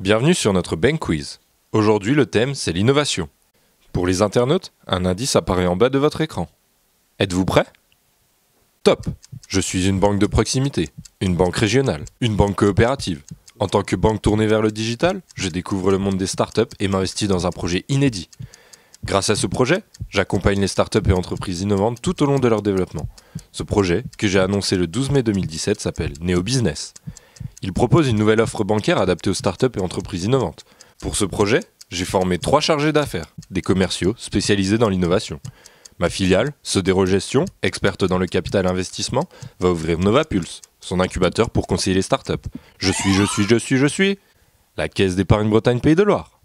Bienvenue sur notre Bank Quiz. Aujourd'hui, le thème, c'est l'innovation. Pour les internautes, un indice apparaît en bas de votre écran. Êtes-vous prêt Top Je suis une banque de proximité, une banque régionale, une banque coopérative. En tant que banque tournée vers le digital, je découvre le monde des startups et m'investis dans un projet inédit. Grâce à ce projet, j'accompagne les startups et entreprises innovantes tout au long de leur développement. Ce projet, que j'ai annoncé le 12 mai 2017, s'appelle Neo Business. Il propose une nouvelle offre bancaire adaptée aux startups et entreprises innovantes. Pour ce projet, j'ai formé trois chargés d'affaires, des commerciaux spécialisés dans l'innovation. Ma filiale, Sodero Gestion, experte dans le capital investissement, va ouvrir Novapulse, son incubateur pour conseiller les startups. Je suis, je suis, je suis, je suis la Caisse d'épargne Bretagne Pays de Loire.